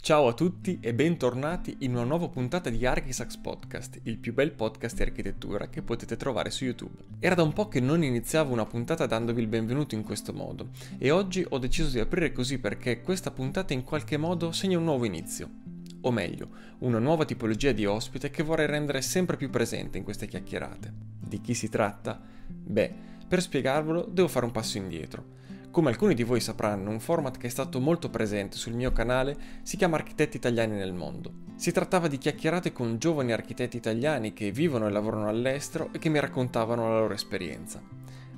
Ciao a tutti e bentornati in una nuova puntata di Archisax Podcast, il più bel podcast di architettura che potete trovare su YouTube. Era da un po' che non iniziavo una puntata dandovi il benvenuto in questo modo e oggi ho deciso di aprire così perché questa puntata in qualche modo segna un nuovo inizio. O meglio, una nuova tipologia di ospite che vorrei rendere sempre più presente in queste chiacchierate. Di chi si tratta? Beh, per spiegarvelo devo fare un passo indietro come alcuni di voi sapranno, un format che è stato molto presente sul mio canale si chiama Architetti Italiani nel Mondo. Si trattava di chiacchierate con giovani architetti italiani che vivono e lavorano all'estero e che mi raccontavano la loro esperienza.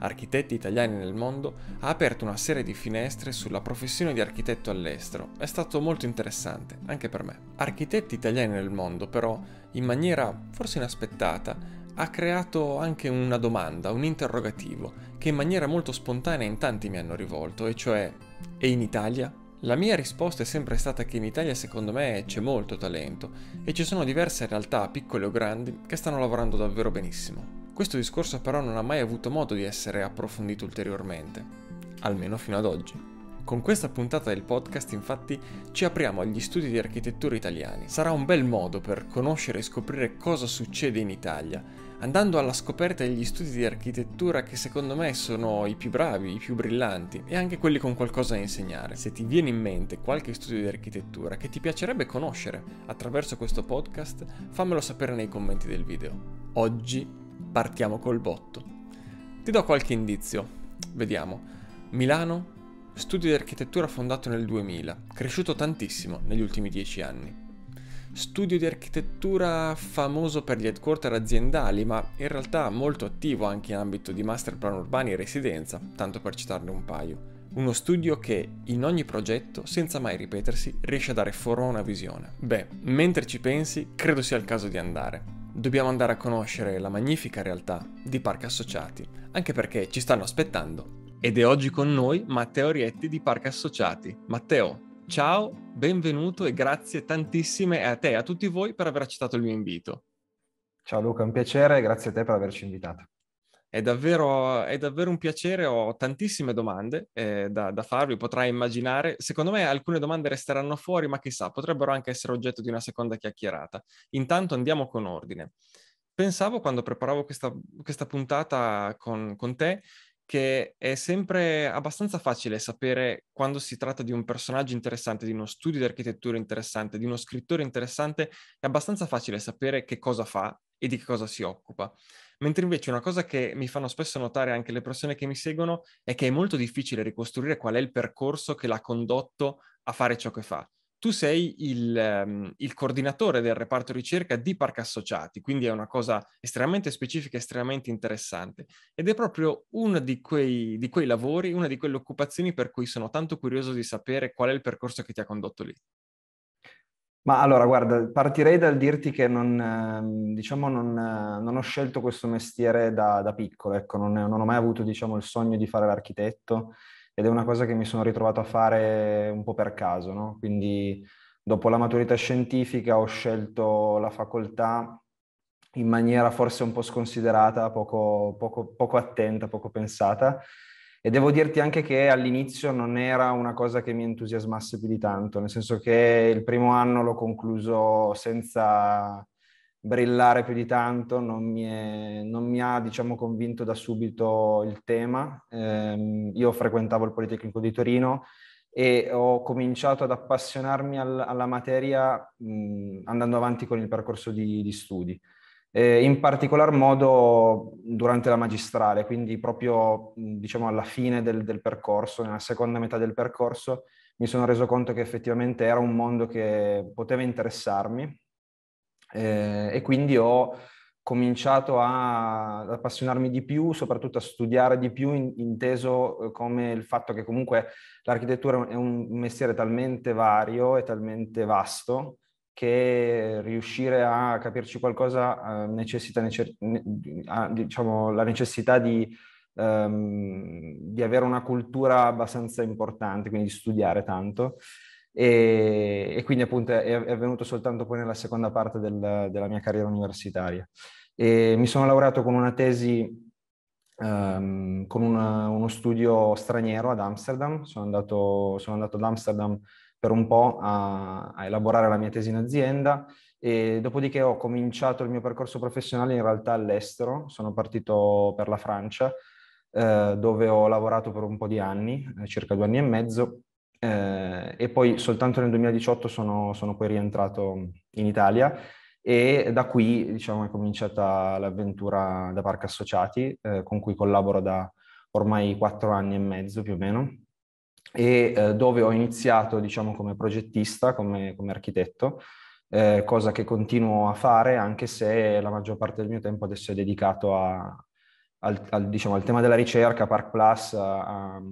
Architetti Italiani nel Mondo ha aperto una serie di finestre sulla professione di architetto all'estero. È stato molto interessante, anche per me. Architetti Italiani nel Mondo, però, in maniera forse inaspettata, ha creato anche una domanda, un interrogativo, che in maniera molto spontanea in tanti mi hanno rivolto, e cioè, e in Italia? La mia risposta è sempre stata che in Italia secondo me c'è molto talento e ci sono diverse realtà, piccole o grandi, che stanno lavorando davvero benissimo. Questo discorso però non ha mai avuto modo di essere approfondito ulteriormente, almeno fino ad oggi. Con questa puntata del podcast infatti ci apriamo agli studi di architettura italiani. Sarà un bel modo per conoscere e scoprire cosa succede in Italia, andando alla scoperta degli studi di architettura che secondo me sono i più bravi, i più brillanti e anche quelli con qualcosa da insegnare. Se ti viene in mente qualche studio di architettura che ti piacerebbe conoscere attraverso questo podcast, fammelo sapere nei commenti del video. Oggi partiamo col botto. Ti do qualche indizio. Vediamo. Milano, studio di architettura fondato nel 2000, cresciuto tantissimo negli ultimi dieci anni studio di architettura famoso per gli headquarter aziendali, ma in realtà molto attivo anche in ambito di master plan urbani e residenza, tanto per citarne un paio. Uno studio che, in ogni progetto, senza mai ripetersi, riesce a dare forma a una visione. Beh, mentre ci pensi, credo sia il caso di andare. Dobbiamo andare a conoscere la magnifica realtà di Parca Associati, anche perché ci stanno aspettando. Ed è oggi con noi Matteo Rietti di Parca Associati. Matteo, Ciao, benvenuto e grazie tantissime a te e a tutti voi per aver accettato il mio invito. Ciao Luca, un piacere e grazie a te per averci invitato. È davvero, è davvero, un piacere, ho tantissime domande eh, da, da, farvi, potrai immaginare. Secondo me alcune domande resteranno fuori, ma chissà, potrebbero anche essere oggetto di una seconda chiacchierata. Intanto andiamo con ordine. Pensavo quando preparavo questa, questa puntata con, con te che è sempre abbastanza facile sapere quando si tratta di un personaggio interessante, di uno studio di architettura interessante, di uno scrittore interessante, è abbastanza facile sapere che cosa fa e di che cosa si occupa. Mentre invece una cosa che mi fanno spesso notare anche le persone che mi seguono è che è molto difficile ricostruire qual è il percorso che l'ha condotto a fare ciò che fa tu sei il, um, il, coordinatore del reparto ricerca di Parc Associati, quindi è una cosa estremamente specifica, estremamente interessante. Ed è proprio uno di quei, di quei, lavori, una di quelle occupazioni per cui sono tanto curioso di sapere qual è il percorso che ti ha condotto lì. Ma allora, guarda, partirei dal dirti che non, ehm, diciamo, non, non ho scelto questo mestiere da, da piccolo, ecco, non, non, ho mai avuto, diciamo, il sogno di fare l'architetto ed è una cosa che mi sono ritrovato a fare un po' per caso, no? Quindi dopo la maturità scientifica ho scelto la facoltà in maniera forse un po' sconsiderata, poco, poco, poco attenta, poco pensata. E devo dirti anche che all'inizio non era una cosa che mi entusiasmasse più di tanto, nel senso che il primo anno l'ho concluso senza brillare più di tanto, non mi, è, non mi ha diciamo, convinto da subito il tema. Eh, io frequentavo il Politecnico di Torino e ho cominciato ad appassionarmi al, alla materia mh, andando avanti con il percorso di, di studi. Eh, in particolar modo durante la magistrale, quindi proprio diciamo, alla fine del, del percorso, nella seconda metà del percorso, mi sono reso conto che effettivamente era un mondo che poteva interessarmi, eh, e quindi ho cominciato a, ad appassionarmi di più, soprattutto a studiare di più, in, inteso eh, come il fatto che comunque l'architettura è un mestiere talmente vario e talmente vasto che riuscire a capirci qualcosa eh, necessita nece- ne, a, diciamo, la necessità di, ehm, di avere una cultura abbastanza importante, quindi di studiare tanto e, e quindi appunto è, è, avvenuto soltanto poi nella seconda parte del, della mia carriera universitaria. E mi sono laureato con una tesi Um, con una, uno studio straniero ad Amsterdam. Sono andato, sono andato ad Amsterdam per un po' a, a, elaborare la mia tesi in azienda e dopodiché ho cominciato il mio percorso professionale in realtà all'estero. Sono partito per la Francia eh, dove ho lavorato per un po' di anni, eh, circa due anni e mezzo, eh, e poi soltanto nel 2018 sono, sono, poi rientrato in Italia e da qui diciamo, è cominciata l'avventura da Parca Associati eh, con cui collaboro da ormai quattro anni e mezzo più o meno e eh, dove ho iniziato diciamo, come progettista, come, come architetto, eh, cosa che continuo a fare anche se la maggior parte del mio tempo adesso è dedicato a, al, al, diciamo, al, tema della ricerca, Park Plus, a, a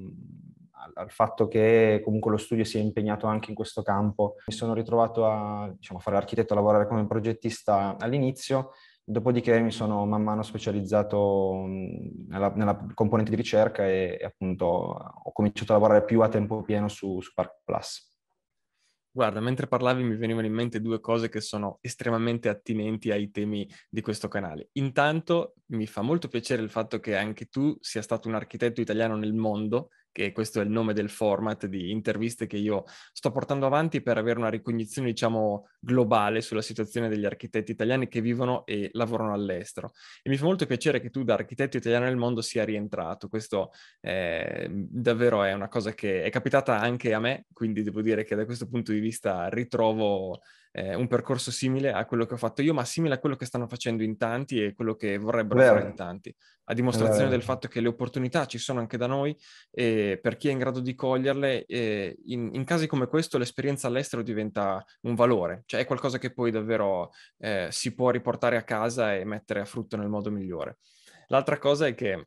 al fatto che comunque lo studio si è impegnato anche in questo campo. Mi sono ritrovato a, diciamo, fare l'architetto, a lavorare come progettista all'inizio, dopodiché mi sono man mano specializzato mm, nella, nella componente di ricerca e, e, appunto ho cominciato a lavorare più a tempo pieno su, su Park Plus. Guarda, mentre parlavi mi venivano in mente due cose che sono estremamente attinenti ai temi di questo canale. Intanto mi fa molto piacere il fatto che anche tu sia stato un architetto italiano nel mondo che questo è il nome del format di interviste che io sto portando avanti per avere una ricognizione, diciamo, globale sulla situazione degli architetti italiani che vivono e lavorano all'estero. E mi fa molto piacere che tu da architetto italiano nel mondo sia rientrato, questo eh, davvero è una cosa che è capitata anche a me, quindi devo dire che da questo punto di vista ritrovo eh, un percorso simile a quello che ho fatto io, ma simile a quello che stanno facendo in tanti e quello che vorrebbero Vero. fare in tanti, a dimostrazione Vero. del fatto che le opportunità ci sono anche da noi e per chi è in grado di coglierle, in, in, casi come questo l'esperienza all'estero diventa un valore, cioè è qualcosa che poi davvero eh, si può riportare a casa e mettere a frutto nel modo migliore. L'altra cosa è che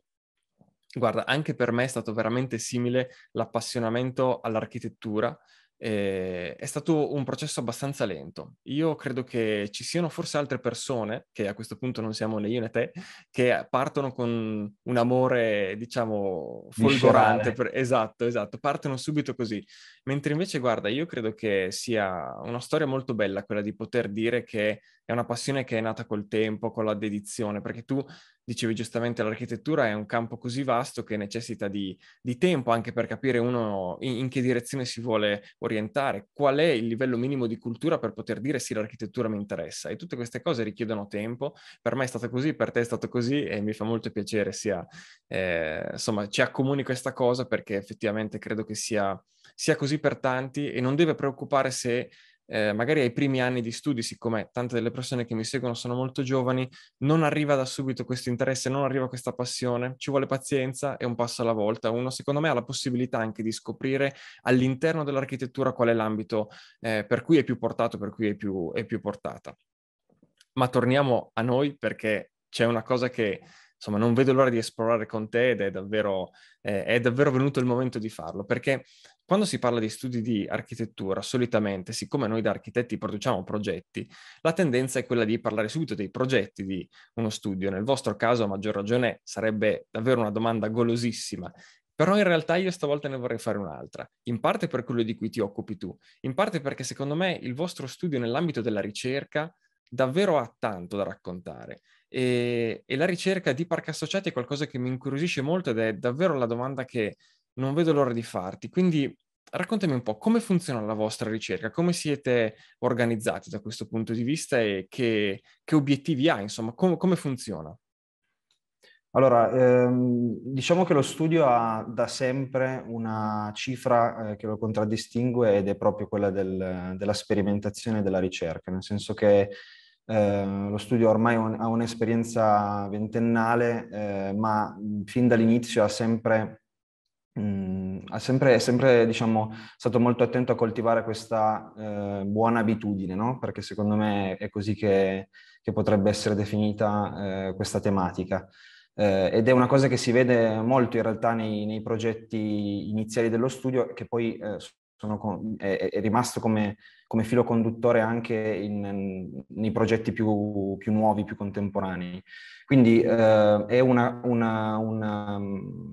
Guarda, anche per me è stato veramente simile l'appassionamento all'architettura eh, è stato un processo abbastanza lento. Io credo che ci siano forse altre persone, che a questo punto non siamo né io né te, che partono con un amore, diciamo, folgorante. Per... Esatto, esatto, partono subito così. Mentre invece, guarda, io credo che sia una storia molto bella quella di poter dire che è una passione che è nata col tempo, con la dedizione, perché tu dicevi giustamente l'architettura è un campo così vasto che necessita di, di tempo anche per capire uno in, in, che direzione si vuole orientare, qual è il livello minimo di cultura per poter dire sì l'architettura mi interessa e tutte queste cose richiedono tempo, per me è stato così, per te è stato così e mi fa molto piacere sia, eh, insomma, ci accomuni questa cosa perché effettivamente credo che sia, sia così per tanti e non deve preoccupare se eh, magari ai primi anni di studi, siccome tante delle persone che mi seguono sono molto giovani, non arriva da subito questo interesse, non arriva questa passione, ci vuole pazienza e un passo alla volta. Uno, secondo me, ha la possibilità anche di scoprire all'interno dell'architettura qual è l'ambito eh, per cui è più portato, per cui è più, è più portata. Ma torniamo a noi perché c'è una cosa che insomma non vedo l'ora di esplorare con te ed è davvero, eh, è davvero venuto il momento di farlo, perché quando si parla di studi di architettura, solitamente, siccome noi da architetti produciamo progetti, la tendenza è quella di parlare subito dei progetti di uno studio. Nel vostro caso, a maggior ragione, sarebbe davvero una domanda golosissima però in realtà io stavolta ne vorrei fare un'altra, in parte per quello di cui ti occupi tu, in parte perché secondo me il vostro studio nell'ambito della ricerca davvero ha tanto da raccontare e, e la ricerca di parchi associati è qualcosa che mi incuriosisce molto ed è davvero la domanda che non vedo l'ora di farti. Quindi raccontami un po' come funziona la vostra ricerca, come siete organizzati da questo punto di vista e che, che obiettivi ha, insomma, com- come funziona? Allora, ehm, diciamo che lo studio ha da sempre una cifra eh, che lo contraddistingue ed è proprio quella del, della sperimentazione e della ricerca, nel senso che Ehm, lo studio ormai un, ha un'esperienza ventennale, eh, ma fin dall'inizio ha sempre, mh, ha sempre, sempre diciamo, stato molto attento a coltivare questa eh, buona abitudine, no? perché secondo me è così che, che potrebbe essere definita eh, questa tematica. Eh, ed è una cosa che si vede molto in realtà nei, nei progetti iniziali dello studio, che poi eh, sono, è, è, rimasto come, come, filo conduttore anche in, nei progetti più, più, nuovi, più contemporanei. Quindi eh, è una, una, una,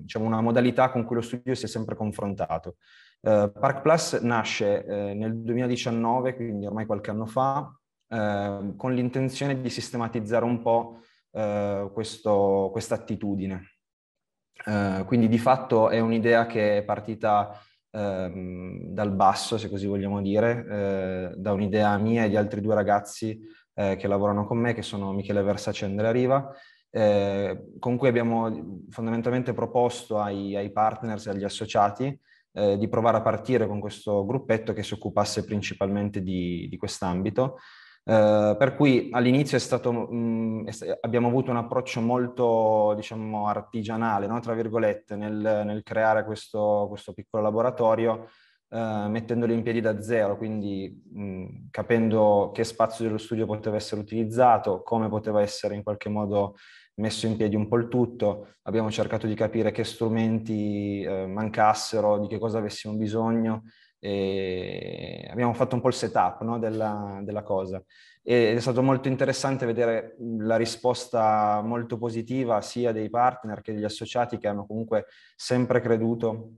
diciamo una, modalità con cui lo studio si è sempre confrontato. Eh, Park Plus nasce eh, nel 2019, quindi ormai qualche anno fa, eh, con l'intenzione di sistematizzare un po' eh, questa attitudine. Eh, quindi di fatto è un'idea che è partita ehm, dal basso, se così vogliamo dire, eh, da un'idea mia e di altri due ragazzi eh, che lavorano con me, che sono Michele e Andrea Riva, eh, con cui abbiamo fondamentalmente proposto ai, ai partners e agli associati eh, di provare a partire con questo gruppetto che si occupasse principalmente di, di quest'ambito eh, per cui all'inizio stato, mh, mm, abbiamo avuto un approccio molto, diciamo, artigianale, no? tra virgolette, nel, nel creare questo, questo, piccolo laboratorio, eh, mettendolo in piedi da zero, quindi mh, mm, capendo che spazio dello studio poteva essere utilizzato, come poteva essere in qualche modo messo in piedi un po' il tutto, abbiamo cercato di capire che strumenti eh, mancassero, di che cosa avessimo bisogno e abbiamo fatto un po' il setup no, della, della, cosa ed è stato molto interessante vedere la risposta molto positiva sia dei partner che degli associati che hanno comunque sempre creduto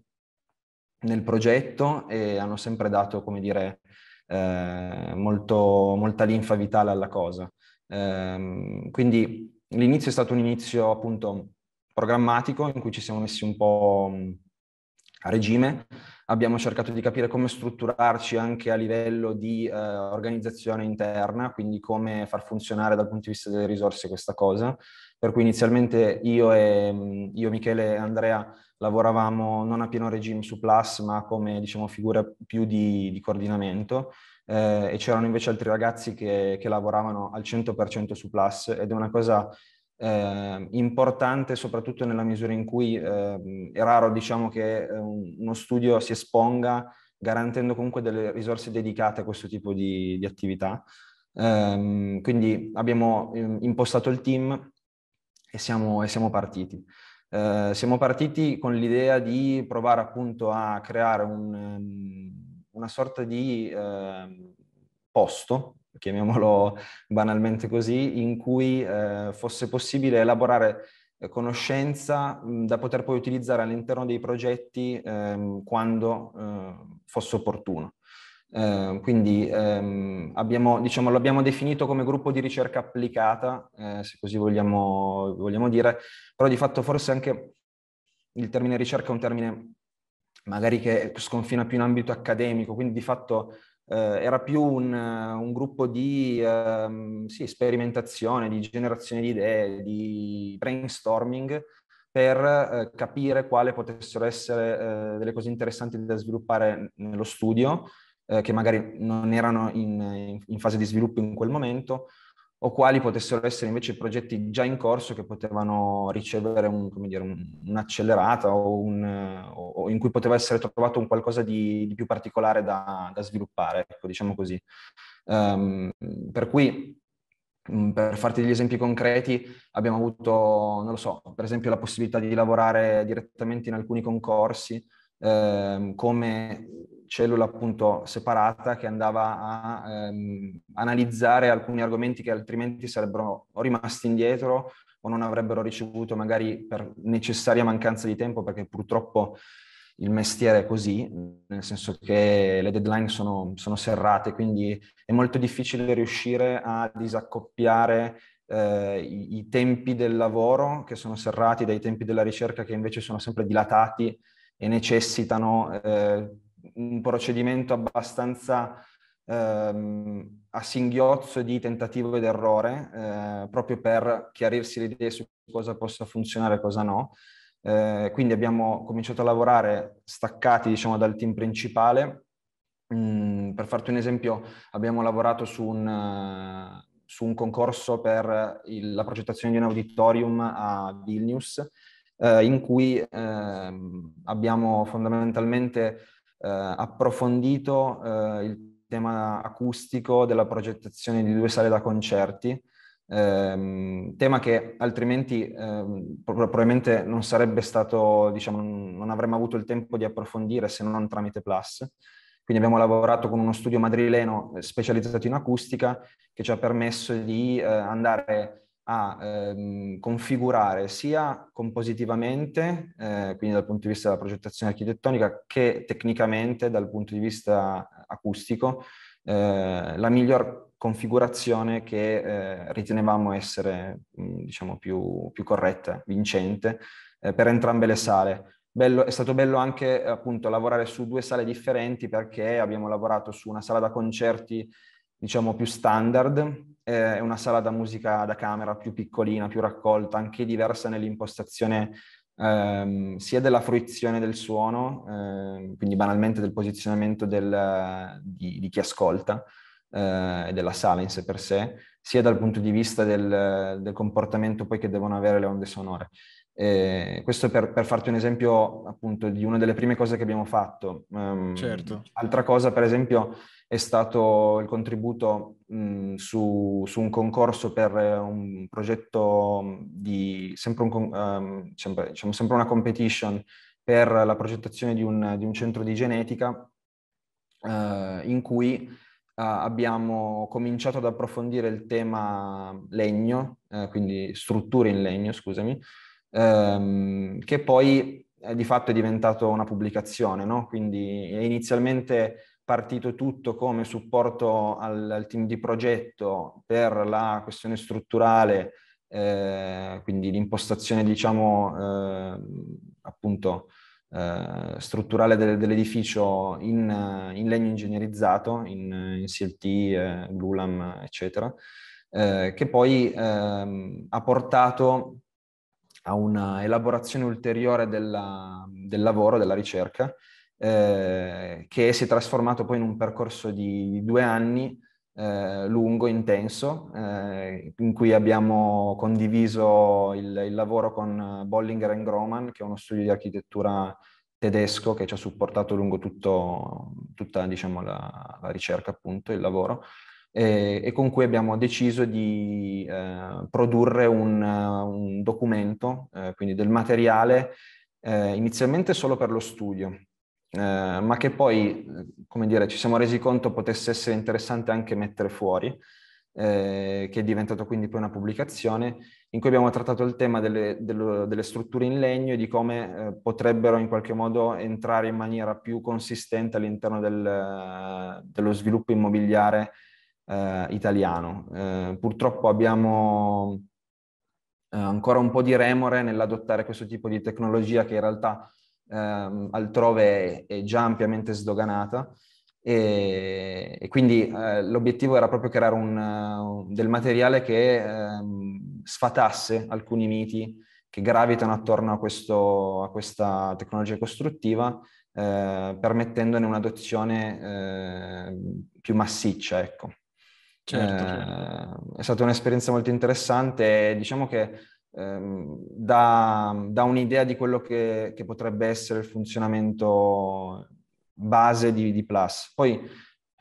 nel progetto e hanno sempre dato, come dire, eh, molto, molta linfa vitale alla cosa. Eh, quindi l'inizio è stato un inizio appunto programmatico in cui ci siamo messi un po' a regime, abbiamo cercato di capire come strutturarci anche a livello di eh, organizzazione interna, quindi come far funzionare dal punto di vista delle risorse questa cosa. Per cui inizialmente io e mm, io, Michele e Andrea lavoravamo non a pieno regime su Plus, ma come diciamo, figure più di, di coordinamento. Eh, e c'erano invece altri ragazzi che, che lavoravano al 100% su Plus ed è una cosa eh, importante soprattutto nella misura in cui eh, è raro diciamo, che ehm, uno studio si esponga garantendo comunque delle risorse dedicate a questo tipo di, di attività. Eh, quindi abbiamo ehm, impostato il team e siamo, e siamo partiti. Eh, siamo partiti con l'idea di provare appunto a creare un, ehm, una sorta di posto chiamiamolo banalmente così, in cui eh, fosse possibile elaborare eh, conoscenza mh, mm, da poter poi utilizzare all'interno dei progetti ehm, quando eh, fosse opportuno. Eh, quindi ehm, abbiamo, diciamo, lo definito come gruppo di ricerca applicata, eh, se così vogliamo, vogliamo, dire, però di fatto forse anche il termine ricerca è un termine magari che sconfina più in ambito accademico, quindi di fatto eh, era più un, un gruppo di um, sì, sperimentazione, di generazione di idee, di brainstorming per uh, capire quale potessero essere uh, delle cose interessanti da sviluppare nello studio, uh, che magari non erano in, in, fase di sviluppo in quel momento, o quali potessero essere invece progetti già in corso che potevano ricevere un, dire, un, un'accelerata o, un, eh, o, in cui poteva essere trovato un qualcosa di, di più particolare da, da sviluppare, ecco, diciamo così. Um, per cui mm, per farti degli esempi concreti, abbiamo avuto, non lo so, per esempio la possibilità di lavorare direttamente in alcuni concorsi ehm, come cellula appunto separata che andava a ehm, analizzare alcuni argomenti che altrimenti sarebbero rimasti indietro o non avrebbero ricevuto magari per necessaria mancanza di tempo perché purtroppo il mestiere è così, nel senso che le deadline sono, sono serrate, quindi è molto difficile riuscire a disaccoppiare eh, i, i, tempi del lavoro che sono serrati dai tempi della ricerca che invece sono sempre dilatati e necessitano eh, un procedimento abbastanza ehm, a singhiozzo di tentativo ed errore, eh, proprio per chiarirsi le idee su cosa possa funzionare e cosa no. Eh, quindi abbiamo cominciato a lavorare staccati diciamo, dal team principale. Mm, per farti un esempio, abbiamo lavorato su un, su un concorso per il, la progettazione di un auditorium a Vilnius eh, in cui eh, abbiamo fondamentalmente eh, approfondito eh, il tema acustico della progettazione di due sale da concerti, ehm, tema che altrimenti ehm, probabilmente non sarebbe stato, diciamo, non avremmo avuto il tempo di approfondire se non tramite Plus. Quindi abbiamo lavorato con uno studio madrileno eh, specializzato in acustica che ci ha permesso di eh, andare a ehm, configurare sia compositivamente, eh, quindi dal punto di vista della progettazione architettonica, che tecnicamente dal punto di vista acustico, eh, la miglior configurazione che eh, ritenevamo essere mm, diciamo più, più, corretta, vincente, eh, per entrambe le sale. Bello, è stato bello anche appunto lavorare su due sale differenti perché abbiamo lavorato su una sala da concerti diciamo più standard è una sala da musica da camera più piccolina, più raccolta, anche diversa nell'impostazione ehm, sia della fruizione del suono, ehm, quindi banalmente del posizionamento del, di, di, chi ascolta eh, e della sala in sé per sé, sia dal punto di vista del, del comportamento poi che devono avere le onde sonore. Eh, questo per, per, farti un esempio appunto di una delle prime cose che abbiamo fatto. Um, certo. Altra cosa, per esempio, è stato il contributo mh, su, su, un concorso per eh, un progetto di sempre, un, um, sempre, diciamo, sempre una competition per la progettazione di un, di un centro di genetica uh, in cui Uh, abbiamo cominciato ad approfondire il tema legno, uh, quindi strutture in legno, scusami, ehm, che poi eh, di fatto è diventato una pubblicazione, no? quindi è inizialmente partito tutto come supporto al, al team di progetto per la questione strutturale, eh, quindi l'impostazione diciamo eh, appunto eh, strutturale de- dell'edificio in, in, legno ingegnerizzato, in, in CLT, eh, glulam, eccetera. Eh, che poi ehm, ha portato a una elaborazione ulteriore della, del lavoro, della ricerca, eh, che si è trasformato poi in un percorso di due anni eh, lungo, intenso, eh, in cui abbiamo condiviso il, il lavoro con Bollinger Groman, che è uno studio di architettura tedesco che ci ha supportato lungo tutto, tutta diciamo, la, la ricerca, appunto, il lavoro eh, e con cui abbiamo deciso di eh, produrre un, eh, un documento, eh, quindi del materiale eh, inizialmente solo per lo studio, eh, ma che poi, come dire, ci siamo resi conto potesse essere interessante anche mettere fuori, che è diventato quindi poi una pubblicazione, in cui abbiamo trattato il tema delle, dello, delle strutture in legno e di come potrebbero in qualche modo entrare in maniera più consistente all'interno del, dello sviluppo immobiliare eh, italiano. Eh, purtroppo abbiamo eh, ancora un po' di remore nell'adottare questo tipo di tecnologia che in realtà ehm, altrove è, è, già ampiamente sdoganata e, e quindi eh, l'obiettivo era proprio creare un, del materiale che ehm, sfatasse alcuni miti che gravitano attorno a, questo, a questa tecnologia costruttiva eh, permettendone un'adozione eh, più massiccia. Ecco. Certo, certo. Ehm, è stata un'esperienza molto interessante diciamo che ehm, dà, dà, un'idea di quello che, che, potrebbe essere il funzionamento base di, di Plus. Poi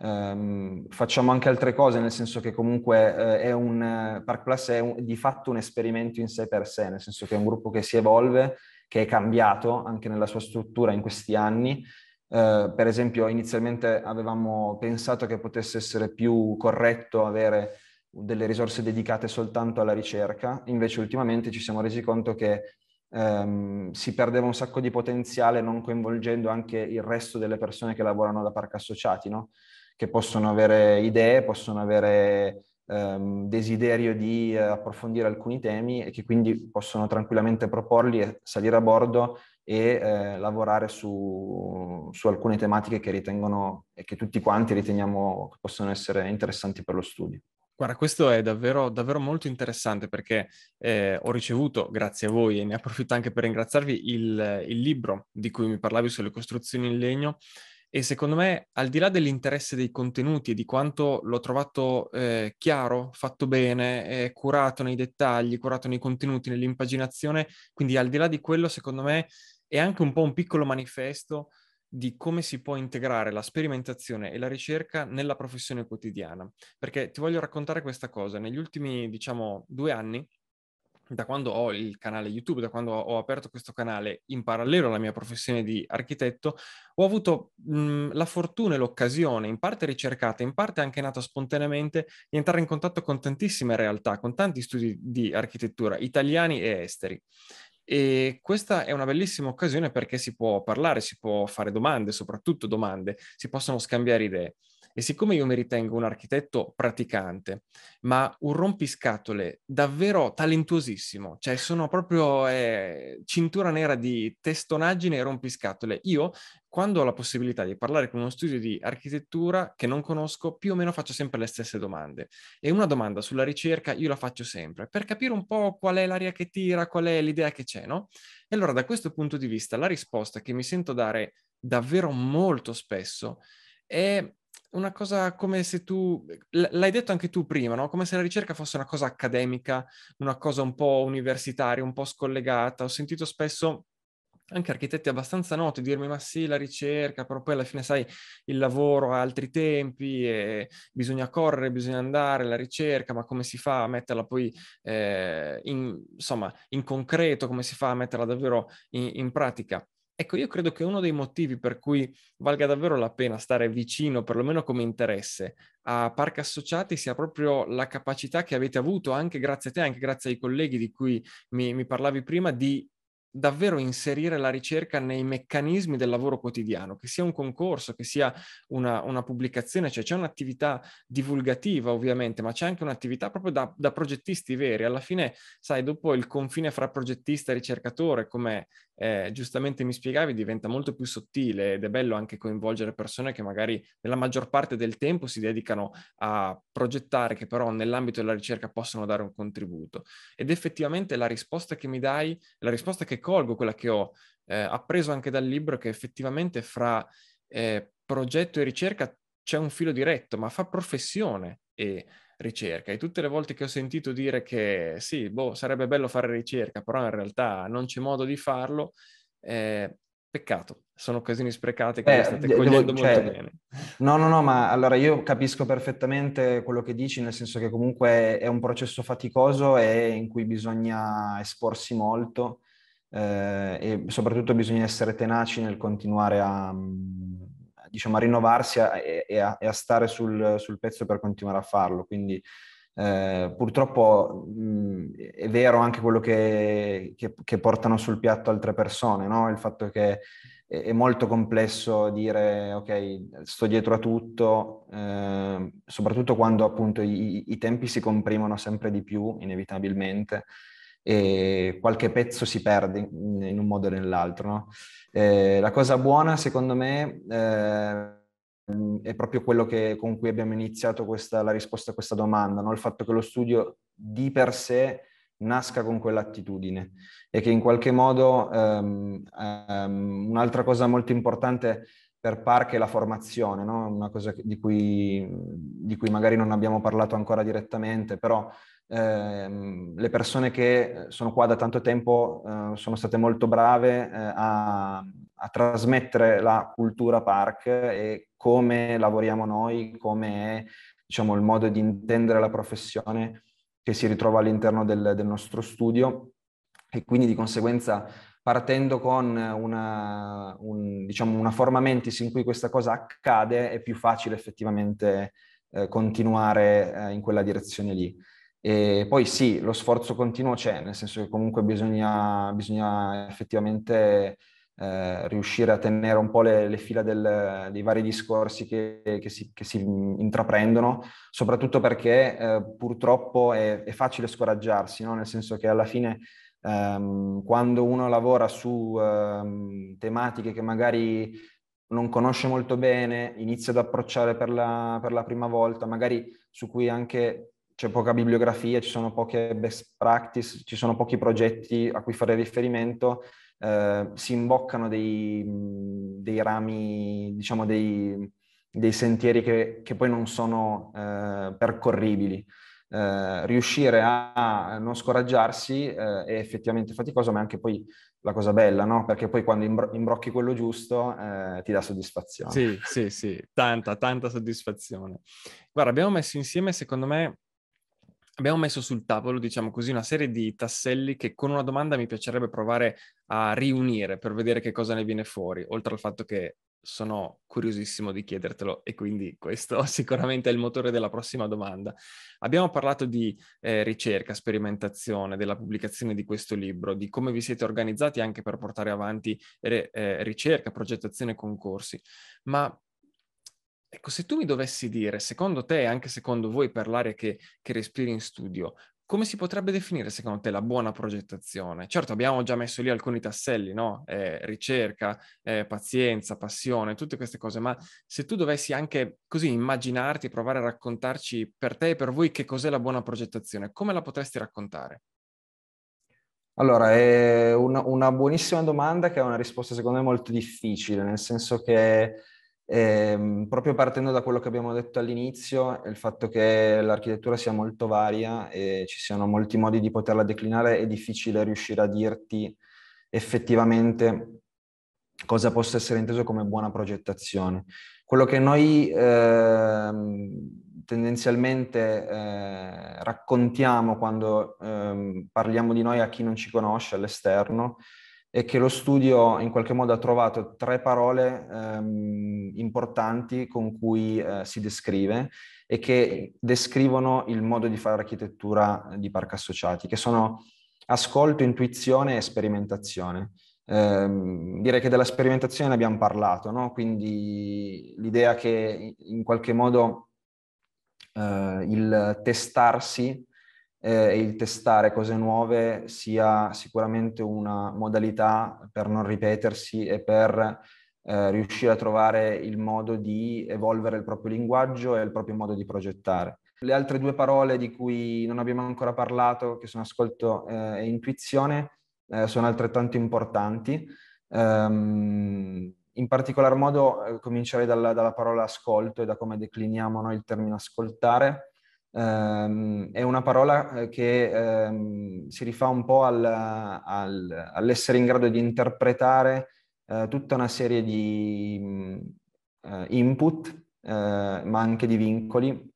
ehm, facciamo anche altre cose, nel senso che comunque eh, un, Park Plus è un, di fatto un esperimento in sé per sé, nel senso che è un gruppo che si evolve, che è cambiato anche nella sua struttura in questi anni eh, per esempio, inizialmente avevamo pensato che potesse essere più corretto avere delle risorse dedicate soltanto alla ricerca, invece ultimamente ci siamo resi conto che um, si perdeva un sacco di potenziale non coinvolgendo anche il resto delle persone che lavorano da parco associati, no? che possono avere idee, possono avere um, desiderio di eh, approfondire alcuni temi e che quindi possono tranquillamente proporli e salire a bordo e eh, lavorare su, su, alcune tematiche che ritengono e che tutti quanti riteniamo che possono essere interessanti per lo studio. Guarda, questo è davvero, davvero molto interessante perché eh, ho ricevuto, grazie a voi, e ne approfitto anche per ringraziarvi, il, il libro di cui mi parlavi sulle costruzioni in legno e secondo me, al di là dell'interesse dei contenuti e di quanto l'ho trovato eh, chiaro, fatto bene, eh, curato nei dettagli, curato nei contenuti, nell'impaginazione, quindi al di là di quello, secondo me, è anche un po' un piccolo manifesto di come si può integrare la sperimentazione e la ricerca nella professione quotidiana. Perché ti voglio raccontare questa cosa. Negli ultimi, diciamo, due anni, da quando ho il canale YouTube, da quando ho aperto questo canale in parallelo alla mia professione di architetto, ho avuto mh, mm, la fortuna e l'occasione, in parte ricercata, in parte anche nata spontaneamente, di entrare in contatto con tantissime realtà, con tanti studi di architettura, italiani e esteri. E questa è una bellissima occasione perché si può parlare, si può fare domande, soprattutto domande, si possono scambiare idee. E siccome io mi ritengo un architetto praticante, ma un rompiscatole davvero talentuosissimo, cioè sono proprio eh, cintura nera di testonaggine e rompiscatole, io quando ho la possibilità di parlare con uno studio di architettura che non conosco, più o meno faccio sempre le stesse domande. E una domanda sulla ricerca io la faccio sempre, per capire un po' qual è l'aria che tira, qual è l'idea che c'è, no? E allora da questo punto di vista la risposta che mi sento dare davvero molto spesso è una cosa come se tu, l'hai detto anche tu prima, no? come se la ricerca fosse una cosa accademica, una cosa un po' universitaria, un po' scollegata. Ho sentito spesso anche architetti abbastanza noti dirmi ma sì la ricerca, però poi alla fine sai il lavoro ha altri tempi e bisogna correre, bisogna andare, la ricerca, ma come si fa a metterla poi eh, in, insomma in concreto, come si fa a metterla davvero in, in pratica? Ecco, io credo che uno dei motivi per cui valga davvero la pena stare vicino, perlomeno come interesse, a Parc Associati sia proprio la capacità che avete avuto, anche grazie a te, anche grazie ai colleghi di cui mi, mi parlavi prima, di davvero inserire la ricerca nei meccanismi del lavoro quotidiano, che sia un concorso, che sia una, una pubblicazione, cioè c'è un'attività divulgativa ovviamente, ma c'è anche un'attività proprio da, da progettisti veri. Alla fine, sai, dopo il confine fra progettista e ricercatore, come eh, giustamente mi spiegavi, diventa molto più sottile ed è bello anche coinvolgere persone che magari nella maggior parte del tempo si dedicano a progettare, che però nell'ambito della ricerca possono dare un contributo. Ed effettivamente la risposta che mi dai, la risposta che colgo, quella che ho eh, appreso anche dal libro, è che effettivamente fra eh, progetto e ricerca c'è un filo diretto, ma fa professione e ricerca e tutte le volte che ho sentito dire che sì, boh, sarebbe bello fare ricerca, però in realtà non c'è modo di farlo, eh, peccato, sono occasioni sprecate che eh, state devo, cioè, molto bene. No, no, no, ma allora io capisco perfettamente quello che dici, nel senso che comunque è un processo faticoso e in cui bisogna esporsi molto eh, e soprattutto bisogna essere tenaci nel continuare a mm, diciamo, a rinnovarsi a, e, a, e, a, stare sul, sul, pezzo per continuare a farlo. Quindi eh, purtroppo mh, mm, è vero anche quello che, che, che, portano sul piatto altre persone, no? il fatto che è, molto complesso dire ok, sto dietro a tutto, eh, soprattutto quando appunto i, i tempi si comprimono sempre di più, inevitabilmente e qualche pezzo si perde in, in un modo o nell'altro. No? Eh, la cosa buona, secondo me, eh, è proprio quello che, con cui abbiamo iniziato questa, la risposta a questa domanda, no? il fatto che lo studio di per sé nasca con quell'attitudine e che in qualche modo um, um, un'altra cosa molto importante per Park è la formazione, no? una cosa di cui, di cui magari non abbiamo parlato ancora direttamente, però Ehm, le persone che eh, sono qua da tanto tempo eh, sono state molto brave eh, a, a trasmettere la cultura park e come lavoriamo noi, come è diciamo, il modo di intendere la professione che si ritrova all'interno del, del nostro studio e quindi di conseguenza partendo con una, un, diciamo, una forma mentis in cui questa cosa accade è più facile effettivamente eh, continuare eh, in quella direzione lì. E poi sì, lo sforzo continuo c'è, nel senso che comunque bisogna, bisogna effettivamente eh, riuscire a tenere un po' le, le fila del, dei vari discorsi che, che, si, che, si, intraprendono, soprattutto perché eh, purtroppo è, è, facile scoraggiarsi, no? nel senso che alla fine ehm, quando uno lavora su ehm, tematiche che magari non conosce molto bene, inizia ad approcciare per la, per la prima volta, magari su cui anche c'è poca bibliografia, ci sono poche best practice, ci sono pochi progetti a cui fare riferimento, eh, si imboccano dei, dei rami, diciamo dei, dei sentieri che, che, poi non sono eh, percorribili. Eh, riuscire a non scoraggiarsi eh, è effettivamente faticoso, ma è anche poi la cosa bella, no? Perché poi quando imbro- imbrocchi quello giusto eh, ti dà soddisfazione. Sì, sì, sì, tanta, tanta soddisfazione. Guarda, abbiamo messo insieme, secondo me, abbiamo messo sul tavolo, diciamo così, una serie di tasselli che con una domanda mi piacerebbe provare a riunire per vedere che cosa ne viene fuori, oltre al fatto che sono curiosissimo di chiedertelo e quindi questo sicuramente è il motore della prossima domanda. Abbiamo parlato di eh, ricerca, sperimentazione, della pubblicazione di questo libro, di come vi siete organizzati anche per portare avanti re, eh, ricerca, progettazione e concorsi, ma Ecco, se tu mi dovessi dire, secondo te e anche secondo voi per l'area che, che respiri in studio, come si potrebbe definire secondo te la buona progettazione? Certo, abbiamo già messo lì alcuni tasselli, no? Eh, ricerca, eh, pazienza, passione, tutte queste cose, ma se tu dovessi anche così immaginarti e provare a raccontarci per te e per voi che cos'è la buona progettazione, come la potresti raccontare? Allora, è una, una buonissima domanda che ha una risposta secondo me molto difficile, nel senso che e, ehm, proprio partendo da quello che abbiamo detto all'inizio, il fatto che l'architettura sia molto varia e ci siano molti modi di poterla declinare, è difficile riuscire a dirti effettivamente cosa possa essere inteso come buona progettazione. Quello che noi eh, tendenzialmente eh, raccontiamo quando eh, parliamo di noi a chi non ci conosce all'esterno e che lo studio in qualche modo ha trovato tre parole ehm, importanti con cui eh, si descrive e che descrivono il modo di fare architettura di parchi associati, che sono ascolto, intuizione e sperimentazione. Eh, direi che della sperimentazione ne abbiamo parlato, no? quindi l'idea che in qualche modo eh, il testarsi eh, il testare cose nuove sia sicuramente una modalità per non ripetersi e per eh, riuscire a trovare il modo di evolvere il proprio linguaggio e il proprio modo di progettare. Le altre due parole di cui non abbiamo ancora parlato, che sono ascolto eh, e intuizione, eh, sono altrettanto importanti. Um, in particolar modo eh, comincerei dalla, dalla, parola ascolto e da come decliniamo noi il termine ascoltare. Ehm, è una parola eh, che ehm, si rifà un po' al, al, all'essere in grado di interpretare eh, tutta una serie di mh, eh, input, eh, ma anche di vincoli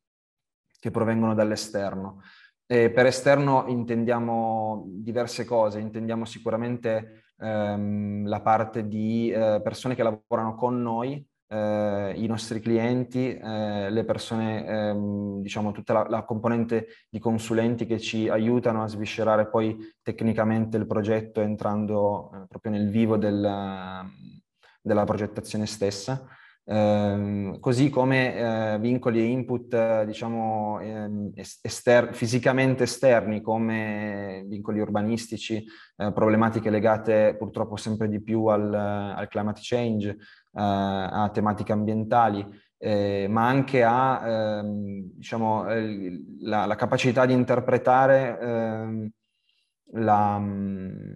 che provengono dall'esterno. E per esterno intendiamo diverse cose, intendiamo sicuramente ehm, la parte di eh, persone che lavorano con noi, eh, i nostri clienti, eh, le persone, ehm, diciamo tutta la, la, componente di consulenti che ci aiutano a sviscerare poi tecnicamente il progetto entrando eh, proprio nel vivo del, ehm, della progettazione stessa. Ehm, così come eh, vincoli e input diciamo, ehm, ester- fisicamente esterni come vincoli urbanistici, eh, problematiche legate purtroppo sempre di più al, al climate change, eh, a tematiche ambientali, eh, ma anche a ehm, diciamo, la, la, capacità di interpretare ehm, la, mm,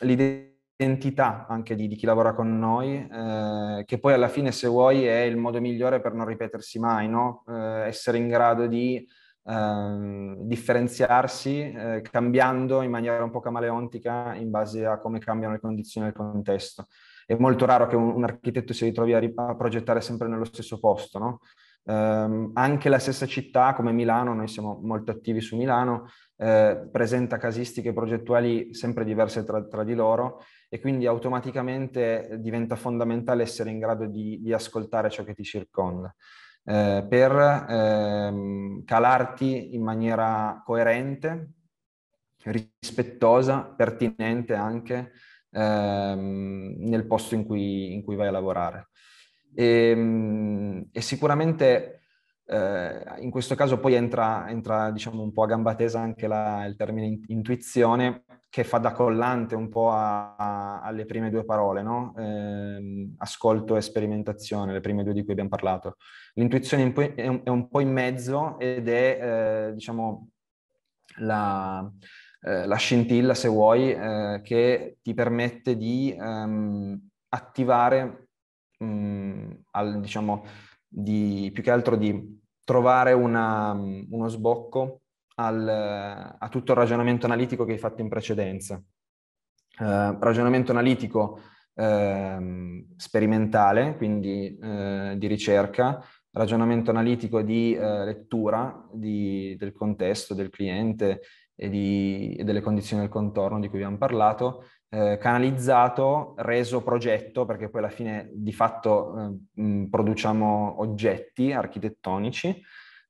l'idea l'identità anche di, di, chi lavora con noi, eh, che poi alla fine, se vuoi, è il modo migliore per non ripetersi mai, no? eh, essere in grado di ehm, eh, differenziarsi cambiando in maniera un po' camaleontica in base a come cambiano le condizioni del contesto. È molto raro che un, un architetto si ritrovi a, a, progettare sempre nello stesso posto, no? Um, anche la stessa città, come Milano, noi siamo molto attivi su Milano, eh, presenta casistiche progettuali sempre diverse tra, tra, di loro e quindi automaticamente eh, diventa fondamentale essere in grado di, di ascoltare ciò che ti circonda. Eh, per ehm, calarti in maniera coerente, rispettosa, pertinente anche ehm, nel posto in cui, in cui vai a lavorare. E, ehm, e sicuramente eh, in questo caso poi entra, entra diciamo, un po' a gamba tesa anche la, il termine intuizione che fa da collante un po' a, a, alle prime due parole, no? eh, ascolto e sperimentazione, le prime due di cui abbiamo parlato. L'intuizione è un, po' in mezzo ed è eh, diciamo, la, eh, la, scintilla, se vuoi, eh, che ti permette di ehm, attivare mh, mm, al, diciamo, di, più che altro di trovare una, uno sbocco al, a tutto il ragionamento analitico che hai fatto in precedenza. Eh, ragionamento analitico eh, sperimentale, quindi eh, di ricerca, ragionamento analitico di eh, lettura di, del contesto, del cliente e, di, e delle condizioni del contorno di cui abbiamo parlato, eh, canalizzato, reso progetto, perché poi alla fine di fatto eh, produciamo oggetti architettonici,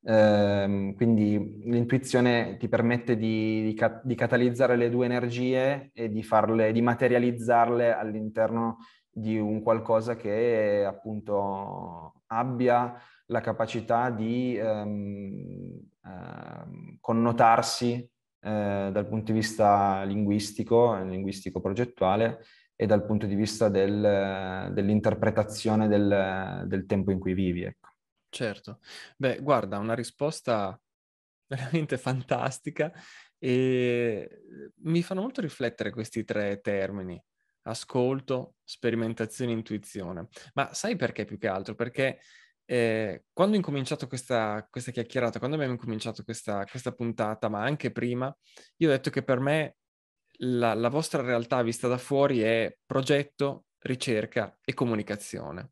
ehm, quindi l'intuizione ti permette di, di, di, catalizzare le due energie e di, farle, di materializzarle all'interno di un qualcosa che appunto abbia la capacità di ehm, ehm, connotarsi eh, dal punto di vista linguistico, linguistico progettuale e dal punto di vista del, dell'interpretazione del, del, tempo in cui vivi. Ecco. Certo, beh guarda, una risposta veramente fantastica e mi fanno molto riflettere questi tre termini, ascolto, sperimentazione, intuizione. Ma sai perché più che altro? Perché eh, quando ho incominciato questa, questa, chiacchierata, quando abbiamo incominciato questa, questa, puntata, ma anche prima, io ho detto che per me la, la vostra realtà vista da fuori è progetto, ricerca e comunicazione.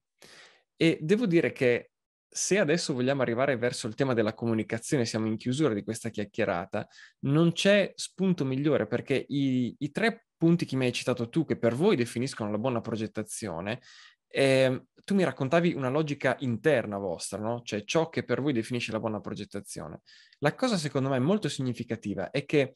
E devo dire che se adesso vogliamo arrivare verso il tema della comunicazione, siamo in chiusura di questa chiacchierata, non c'è spunto migliore perché i, i tre punti che mi hai citato tu, che per voi definiscono la buona progettazione, eh, tu mi raccontavi una logica interna vostra, no? cioè ciò che per voi definisce la buona progettazione. La cosa secondo me molto significativa è che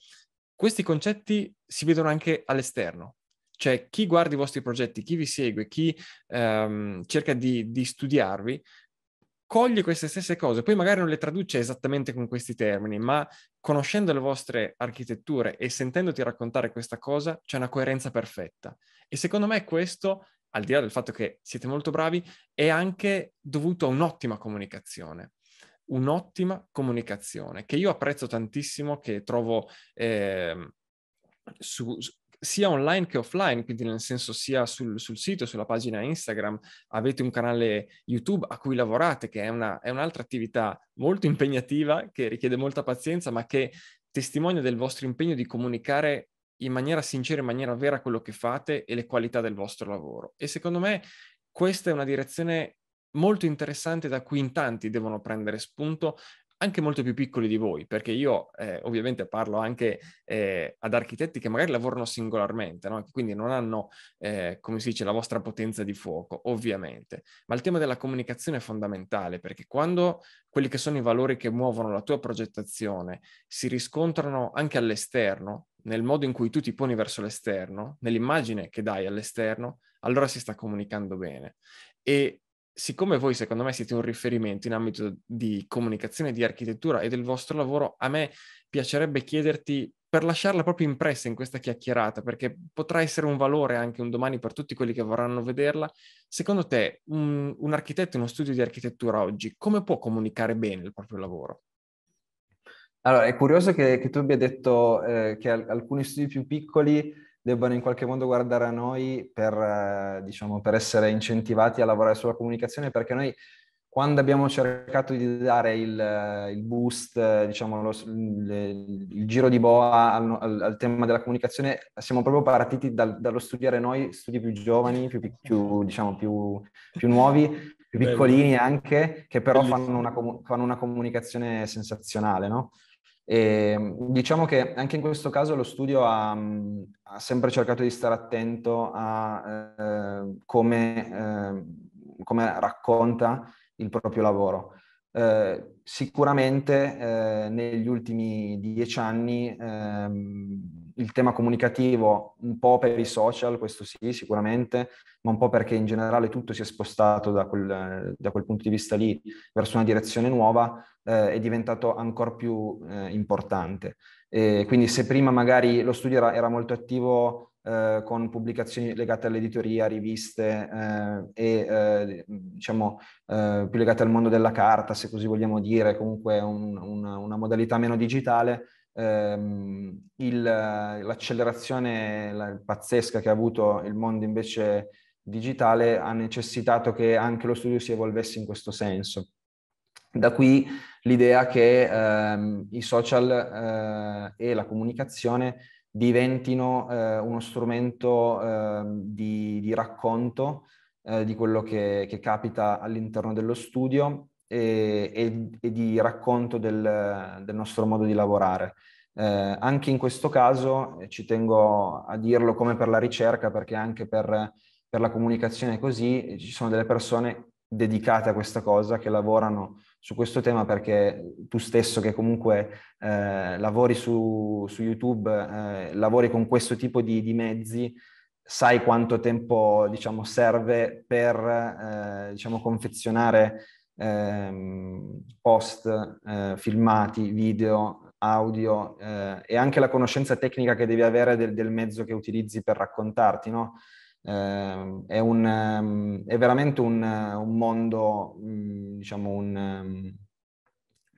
questi concetti si vedono anche all'esterno, cioè chi guarda i vostri progetti, chi vi segue, chi ehm, cerca di, di studiarvi, coglie queste stesse cose, poi magari non le traduce esattamente con questi termini, ma conoscendo le vostre architetture e sentendoti raccontare questa cosa c'è una coerenza perfetta. E secondo me questo al di là del fatto che siete molto bravi, è anche dovuto a un'ottima comunicazione. Un'ottima comunicazione che io apprezzo tantissimo, che trovo eh, su, sia online che offline, quindi nel senso sia sul, sul, sito, sulla pagina Instagram, avete un canale YouTube a cui lavorate, che è, una, è un'altra attività molto impegnativa, che richiede molta pazienza, ma che testimonia del vostro impegno di comunicare in maniera sincera, in maniera vera quello che fate e le qualità del vostro lavoro. E secondo me questa è una direzione molto interessante da cui in tanti devono prendere spunto anche molto più piccoli di voi, perché io eh, ovviamente parlo anche eh, ad architetti che magari lavorano singolarmente, no? quindi non hanno, eh, come si dice, la vostra potenza di fuoco, ovviamente. Ma il tema della comunicazione è fondamentale, perché quando quelli che sono i valori che muovono la tua progettazione si riscontrano anche all'esterno, nel modo in cui tu ti poni verso l'esterno, nell'immagine che dai all'esterno, allora si sta comunicando bene. E siccome voi secondo me siete un riferimento in ambito di comunicazione, di architettura e del vostro lavoro, a me piacerebbe chiederti per lasciarla proprio impressa in questa chiacchierata, perché potrà essere un valore anche un domani per tutti quelli che vorranno vederla. Secondo te, un, un architetto in uno studio di architettura oggi, come può comunicare bene il proprio lavoro? Allora, è curioso che, che tu abbia detto eh, che al- alcuni studi più piccoli debbano in qualche modo guardare a noi per, eh, diciamo, per essere incentivati a lavorare sulla comunicazione, perché noi quando abbiamo cercato di dare il, eh, il boost, diciamo, lo, il, il, giro di boa al, al, al, tema della comunicazione, siamo proprio partiti dal, dallo studiare noi studi più giovani, più, più, diciamo, più, più nuovi, più piccolini Bello. anche, che però fanno una, fanno una, comunicazione sensazionale, no? E ehm, diciamo che anche in questo caso lo studio ha, ha sempre cercato di stare attento a eh, come, eh, come, racconta il proprio lavoro. Eh, sicuramente eh, negli ultimi dieci anni ehm, il tema comunicativo, un po' per i social, questo sì, sicuramente, ma un po' perché in generale tutto si è spostato da quel, da quel punto di vista lì verso una direzione nuova, eh, è diventato ancora più eh, importante. E quindi se prima magari lo studio era, era molto attivo eh, con pubblicazioni legate all'editoria, riviste eh, e eh, diciamo eh, più legate al mondo della carta, se così vogliamo dire, comunque un, una, una modalità meno digitale, ehm, il, l'accelerazione la, pazzesca che ha avuto il mondo invece digitale ha necessitato che anche lo studio si evolvesse in questo senso. Da qui l'idea che ehm, i social eh, e la comunicazione diventino eh, uno strumento eh, di, di, racconto eh, di quello che, che, capita all'interno dello studio e, e, e di racconto del, del, nostro modo di lavorare. Eh, anche in questo caso eh, ci tengo a dirlo come per la ricerca, perché anche per, per la comunicazione così ci sono delle persone dedicate a questa cosa che lavorano su questo tema perché tu stesso che comunque eh, lavori su, su YouTube, eh, lavori con questo tipo di, di, mezzi, sai quanto tempo diciamo, serve per eh, diciamo, confezionare ehm, post, eh, filmati, video, audio eh, e anche la conoscenza tecnica che devi avere del, del mezzo che utilizzi per raccontarti, no? eh, è, un, ehm, è, veramente un, un mondo, mm, diciamo, un, ehm,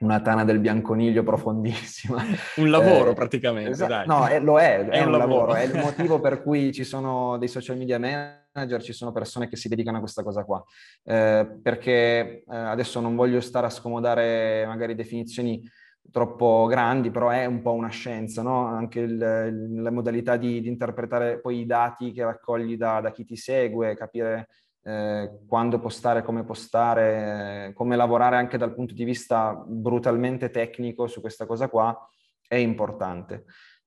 una tana del bianconiglio profondissima. Un lavoro eh, praticamente, esatto, No, è, lo è, è, è un lavoro. lavoro. è il motivo per cui ci sono dei social media manager, ci sono persone che si dedicano a questa cosa qua. Eh, perché eh, adesso non voglio stare a scomodare magari definizioni troppo grandi, però è un po' una scienza, no? anche il, la modalità di, di, interpretare poi i dati che raccogli da, da chi ti segue, capire eh, quando postare, come postare, eh, come lavorare anche dal punto di vista brutalmente tecnico su questa cosa qua, è importante.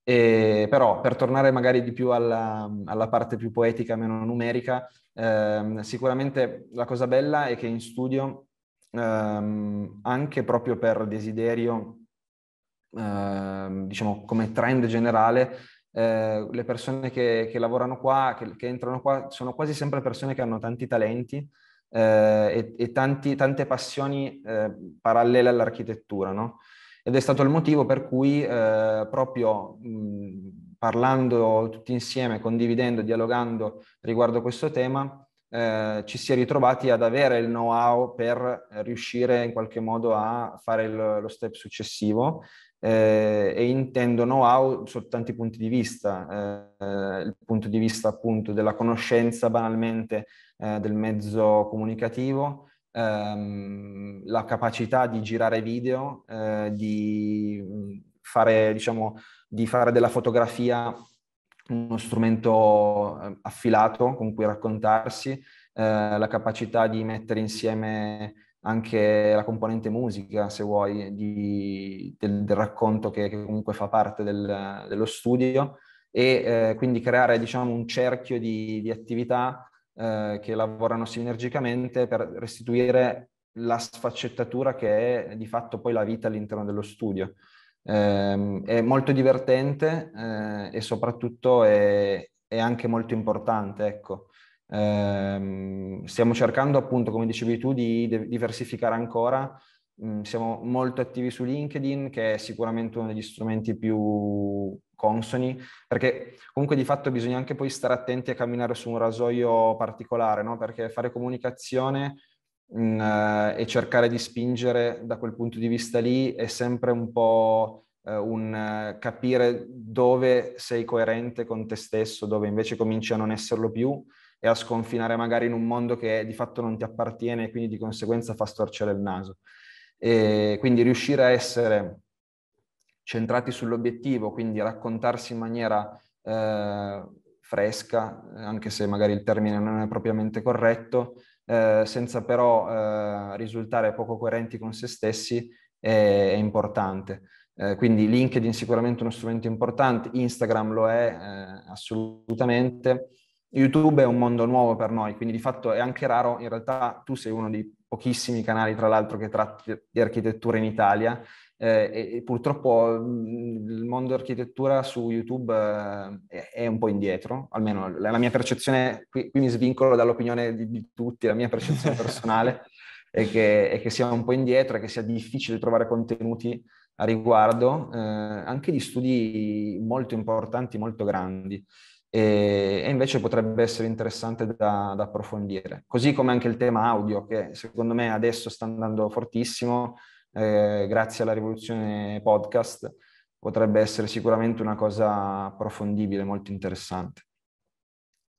E, però per tornare magari di più alla, alla parte più poetica, meno numerica, ehm, sicuramente la cosa bella è che in studio, ehm, anche proprio per desiderio Ehm, diciamo come trend generale, eh, le persone che, che lavorano qua, che, che, entrano qua, sono quasi sempre persone che hanno tanti talenti eh, e, e tanti, tante passioni eh, parallele all'architettura, no? Ed è stato il motivo per cui eh, proprio mh, parlando tutti insieme, condividendo, dialogando riguardo questo tema, eh, ci si è ritrovati ad avere il know-how per riuscire in qualche modo a fare il, lo step successivo eh, e intendo know-how sotto tanti punti di vista, eh, il punto di vista appunto della conoscenza banalmente eh, del mezzo comunicativo, ehm, la capacità di girare video, eh, di fare, diciamo, di fare della fotografia uno strumento eh, affilato con cui raccontarsi, eh, la capacità di mettere insieme anche la componente musica, se vuoi, di, del, del, racconto che, che, comunque fa parte del, dello studio e eh, quindi creare diciamo, un cerchio di, di attività eh, che lavorano sinergicamente per restituire la sfaccettatura che è di fatto poi la vita all'interno dello studio. Eh, è molto divertente eh, e soprattutto è, è anche molto importante, ecco. Eh, stiamo cercando appunto, come dicevi tu, di diversificare ancora. Mm, siamo molto attivi su LinkedIn, che è sicuramente uno degli strumenti più consoni, perché comunque di fatto bisogna anche poi stare attenti a camminare su un rasoio particolare, no? perché fare comunicazione mm, eh, e cercare di spingere da quel punto di vista lì è sempre un po' eh, un eh, capire dove sei coerente con te stesso, dove invece cominci a non esserlo più e a sconfinare magari in un mondo che di fatto non ti appartiene e quindi di conseguenza fa storcere il naso. E quindi riuscire a essere centrati sull'obiettivo, quindi raccontarsi in maniera eh, fresca, anche se magari il termine non è propriamente corretto, eh, senza però eh, risultare poco coerenti con se stessi, è, è importante. Eh, quindi LinkedIn sicuramente è uno strumento importante, Instagram lo è eh, assolutamente, YouTube è un mondo nuovo per noi, quindi di fatto è anche raro, in realtà tu sei uno dei pochissimi canali, tra l'altro, che tratti di architettura in Italia, eh, e, e, purtroppo mm, il mondo architettura su YouTube eh, è un po' indietro, almeno la, la mia percezione, qui, qui, mi svincolo dall'opinione di, di tutti, la mia percezione personale è, che, è che sia un po' indietro e che sia difficile trovare contenuti a riguardo, eh, anche di studi molto importanti, molto grandi e, e invece potrebbe essere interessante da, da, approfondire. Così come anche il tema audio, che secondo me adesso sta andando fortissimo, eh, grazie alla rivoluzione podcast, potrebbe essere sicuramente una cosa approfondibile, molto interessante.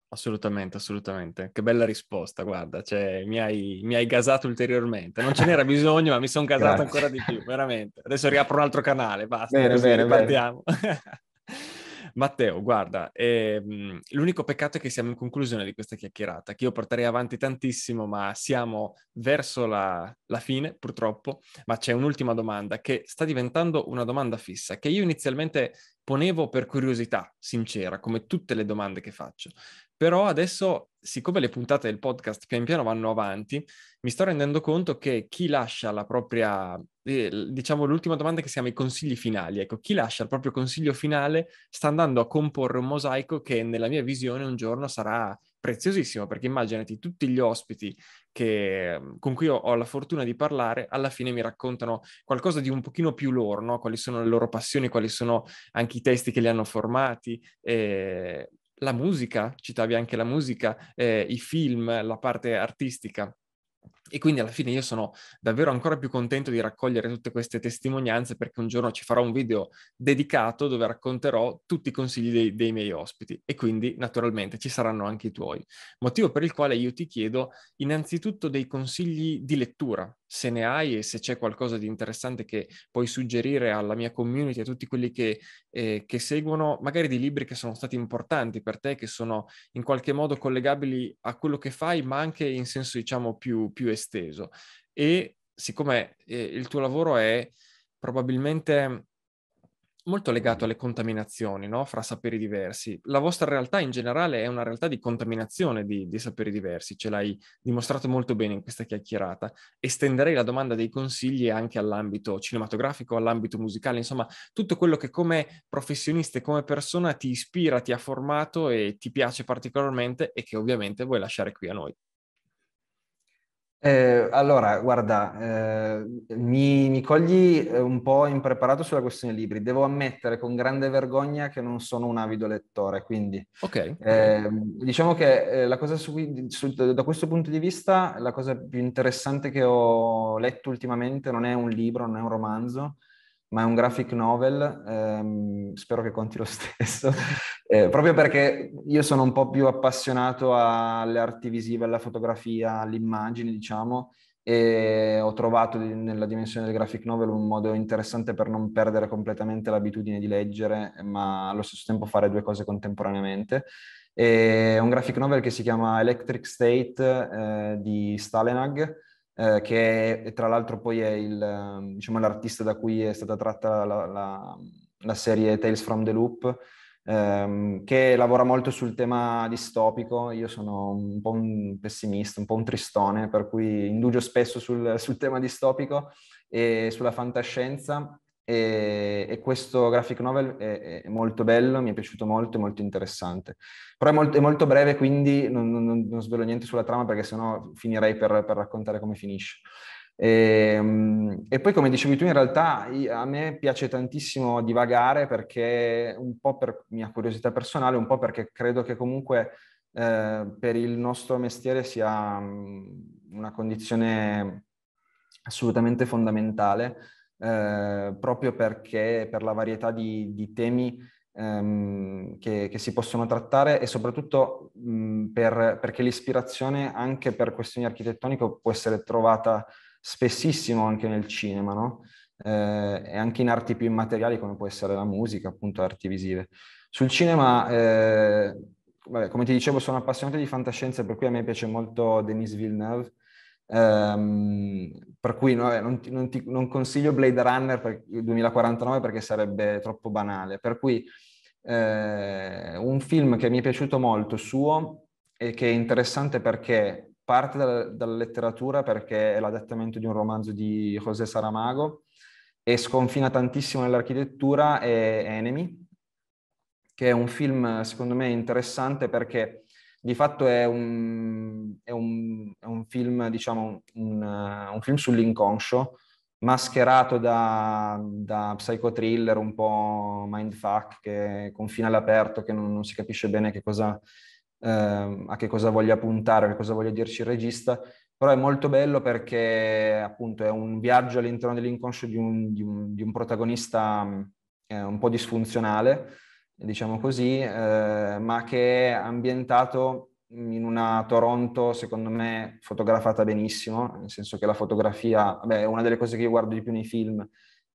Assolutamente, assolutamente. Che bella risposta, guarda, cioè, mi, hai, mi, hai, gasato ulteriormente. Non ce n'era bisogno, ma mi sono gasato ancora di più, veramente. Adesso riapro un altro canale, basta. Bene, bene, partiamo. Bene. Matteo, guarda, ehm, l'unico peccato è che siamo in conclusione di questa chiacchierata, che io porterei avanti tantissimo, ma siamo verso la, la fine, purtroppo. Ma c'è un'ultima domanda che sta diventando una domanda fissa, che io inizialmente ponevo per curiosità sincera, come tutte le domande che faccio. Però adesso, siccome le puntate del podcast pian piano vanno avanti, mi sto rendendo conto che chi lascia la propria, eh, diciamo l'ultima domanda che si chiama i consigli finali, ecco, chi lascia il proprio consiglio finale sta andando a comporre un mosaico che nella mia visione un giorno sarà preziosissimo perché immaginati tutti gli ospiti che, mhmm, con cui ho, la fortuna di parlare, alla fine mi raccontano qualcosa di un pochino più loro, no? quali sono le loro passioni, quali sono anche i testi che li hanno formati. Eh, la musica, citavi anche la musica, eh, i film, la parte artistica. E quindi alla fine io sono davvero ancora più contento di raccogliere tutte queste testimonianze perché un giorno ci farò un video dedicato dove racconterò tutti i consigli dei, dei, miei ospiti e quindi naturalmente ci saranno anche i tuoi. Motivo per il quale io ti chiedo innanzitutto dei consigli di lettura se ne hai e se c'è qualcosa di interessante che puoi suggerire alla mia community, a tutti quelli che, eh, che, seguono, magari di libri che sono stati importanti per te, che sono in qualche modo collegabili a quello che fai, ma anche in senso diciamo più, più esteso. E siccome eh, il tuo lavoro è probabilmente molto legato alle contaminazioni, no? Fra saperi diversi. La vostra realtà in generale è una realtà di contaminazione di, di saperi diversi, ce l'hai dimostrato molto bene in questa chiacchierata. Estenderei la domanda dei consigli anche all'ambito cinematografico, all'ambito musicale, insomma, tutto quello che come professionista e come persona ti ispira, ti ha formato e ti piace particolarmente e che ovviamente vuoi lasciare qui a noi. Eh, allora, guarda, eh, mi, mi, cogli eh, un po' impreparato sulla questione libri. Devo ammettere con grande vergogna che non sono un avido lettore, quindi okay. eh, diciamo che eh, la cosa su, su, da questo punto di vista la cosa più interessante che ho letto ultimamente non è un libro, non è un romanzo, ma è un graphic novel, ehm, spero che conti lo stesso, eh, proprio perché io sono un po' più appassionato alle arti visive, alla fotografia, all'immagine, diciamo, e ho trovato nella dimensione del graphic novel un modo interessante per non perdere completamente l'abitudine di leggere, ma allo stesso tempo fare due cose contemporaneamente. È un graphic novel che si chiama Electric State eh, di Stalenag, eh, che è, tra l'altro poi è il, ehm, diciamo, l'artista da cui è stata tratta la, la, la serie Tales from the Loop, ehm, che lavora molto sul tema distopico. Io sono un po' un pessimista, un po' un tristone, per cui indugio spesso sul, sul tema distopico e sulla fantascienza. E, e, questo graphic novel è, è, molto bello, mi è piaciuto molto, è molto interessante. Però è molto, è molto breve, quindi non, non, non, svelo niente sulla trama perché sennò finirei per, per raccontare come finisce. E, ehm, e, poi, come dicevi tu, in realtà a me piace tantissimo divagare perché, un po' per mia curiosità personale, un po' perché credo che comunque eh, per il nostro mestiere sia mm, una condizione assolutamente fondamentale, eh, proprio perché per la varietà di, di temi ehm, che, che, si possono trattare e soprattutto mh, mm, per, perché l'ispirazione anche per questioni architettoniche può essere trovata spessissimo anche nel cinema, no? eh, e anche in arti più immateriali come può essere la musica, appunto arti visive. Sul cinema, eh, vabbè, come ti dicevo, sono appassionato di fantascienza, per cui a me piace molto Denis Villeneuve, Um, per cui no, non, ti, non, ti, non, consiglio Blade Runner per, 2049 perché sarebbe troppo banale. Per cui eh, un film che mi è piaciuto molto suo e che è interessante perché parte da, dalla letteratura perché è l'adattamento di un romanzo di José Saramago e sconfina tantissimo nell'architettura è Enemy, che è un film secondo me interessante perché di fatto è un, è un, è un film, diciamo, un, eh, un, film sull'inconscio, mascherato da, da psicotriller un po' mindfuck, che confina all'aperto, che non, non si capisce bene che cosa ehm, a che cosa voglia puntare, a che cosa voglia dirci il regista, però è molto bello perché appunto è un viaggio all'interno dell'inconscio di un, di un, di un protagonista mm, eh, un po' disfunzionale, diciamo così, eh, ma che è ambientato in una Toronto, secondo me, fotografata benissimo, nel senso che la fotografia beh, è una delle cose che io guardo di più nei film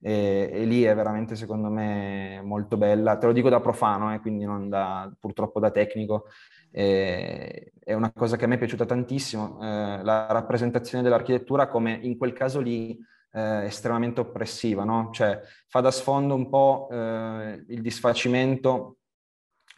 e, e, lì è veramente, secondo me, molto bella. Te lo dico da profano, eh, quindi non da, purtroppo da tecnico, e, eh, è una cosa che a me è piaciuta tantissimo, eh, la rappresentazione dell'architettura come in quel caso lì eh, estremamente oppressiva, no? cioè fa da sfondo un po' eh, il disfacimento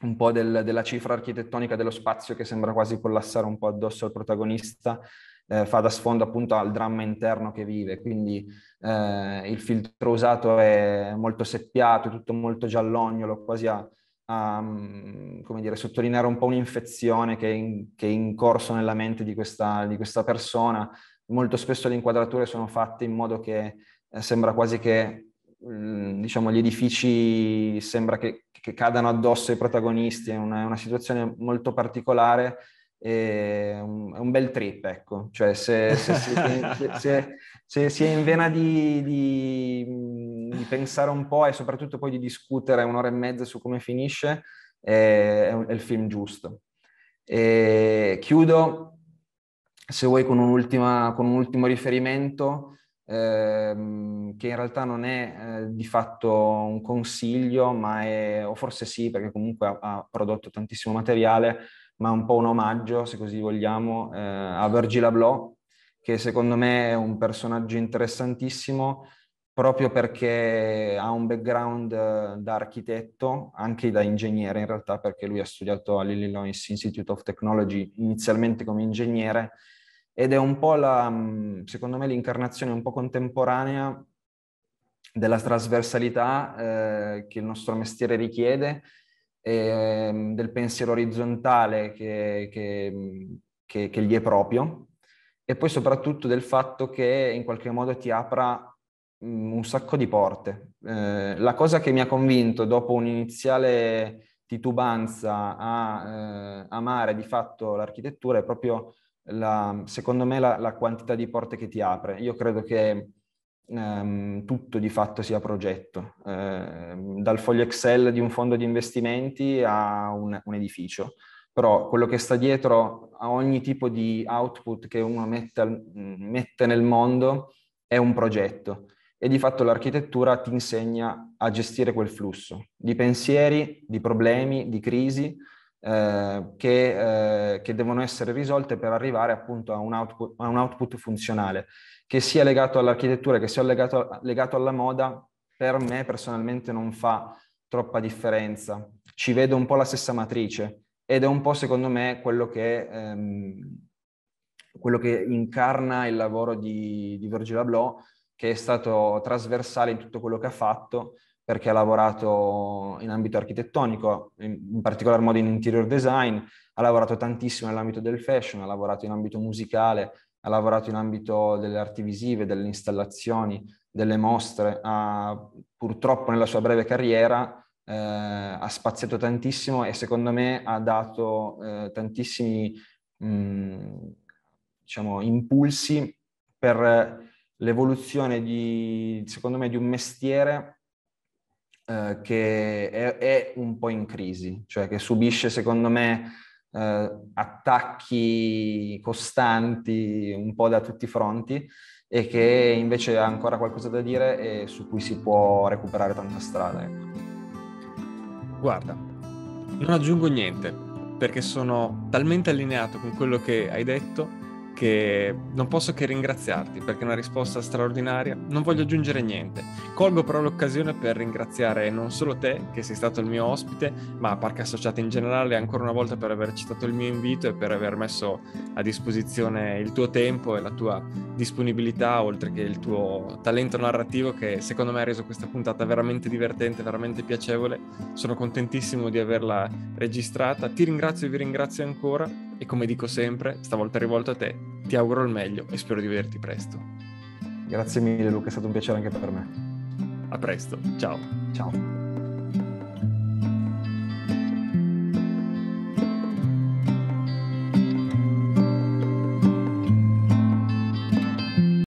un po' del, della cifra architettonica dello spazio che sembra quasi collassare un po' addosso al protagonista, eh, fa da sfondo appunto al dramma interno che vive, quindi eh, il filtro usato è molto seppiato, tutto molto giallognolo, quasi a a mm, come dire, sottolineare un po' un'infezione che è, in, che è in corso nella mente di questa, di questa, persona. Molto spesso le inquadrature sono fatte in modo che eh, sembra quasi che mm, diciamo, gli edifici sembra che, che, cadano addosso ai protagonisti, è una, è una situazione molto particolare è un, un, bel trip, ecco. Cioè, se, se, se, se si è in vena di, di di pensare un po' e soprattutto poi di discutere un'ora e mezza su come finisce, è, è, un, è il film giusto. E chiudo, se vuoi, con, con un ultimo riferimento, ehm, che in realtà non è eh, di fatto un consiglio, ma è, o forse sì, perché comunque ha, ha prodotto tantissimo materiale, ma un po' un omaggio, se così vogliamo, eh, a Virgil Abloh, che secondo me è un personaggio interessantissimo proprio perché ha un background eh, da architetto, anche da ingegnere in realtà, perché lui ha studiato all'Illinois Institute of Technology inizialmente come ingegnere, ed è un po' la, mm, secondo me, l'incarnazione un po' contemporanea della trasversalità eh, che il nostro mestiere richiede, e, ehm, del pensiero orizzontale che, che, mm, che, che gli è proprio, e poi soprattutto del fatto che in qualche modo ti apra un sacco di porte. Eh, la cosa che mi ha convinto dopo un'iniziale titubanza a eh, amare di fatto l'architettura è proprio, la, secondo me, la, la, quantità di porte che ti apre. Io credo che ehm, tutto di fatto sia progetto, eh, dal foglio Excel di un fondo di investimenti a un, un edificio. Però quello che sta dietro a ogni tipo di output che uno mette, mette nel mondo è un progetto e di fatto l'architettura ti insegna a gestire quel flusso di pensieri, di problemi, di crisi eh, che, eh, che, devono essere risolte per arrivare appunto a un, output, a un output funzionale, che sia legato all'architettura, che sia legato, legato alla moda, per me personalmente non fa troppa differenza. Ci vedo un po' la stessa matrice ed è un po' secondo me quello che, ehm, quello che incarna il lavoro di, di Virgil Abloh che è stato trasversale in tutto quello che ha fatto, perché ha lavorato in ambito architettonico, in, particolar modo in interior design, ha lavorato tantissimo nell'ambito del fashion, ha lavorato in ambito musicale, ha lavorato in ambito delle arti visive, delle installazioni, delle mostre, ha, purtroppo nella sua breve carriera eh, ha spaziato tantissimo e secondo me ha dato eh, tantissimi mh, mm, diciamo, impulsi per l'evoluzione di, secondo me, di un mestiere eh, che è, è, un po' in crisi, cioè che subisce, secondo me, eh, attacchi costanti un po' da tutti i fronti e che invece ha ancora qualcosa da dire e su cui si può recuperare tanta strada. Ecco. Guarda, non aggiungo niente perché sono talmente allineato con quello che hai detto che non posso che ringraziarti perché è una risposta straordinaria, non voglio aggiungere niente. Colgo però l'occasione per ringraziare non solo te che sei stato il mio ospite, ma Parca Associata in generale ancora una volta per aver accettato il mio invito e per aver messo a disposizione il tuo tempo e la tua disponibilità, oltre che il tuo talento narrativo che secondo me ha reso questa puntata veramente divertente, veramente piacevole. Sono contentissimo di averla registrata. Ti ringrazio e vi ringrazio ancora e come dico sempre, stavolta rivolto a te, ti auguro il meglio e spero di vederti presto. Grazie mille Luca, è stato un piacere anche per me. A presto, ciao. Ciao.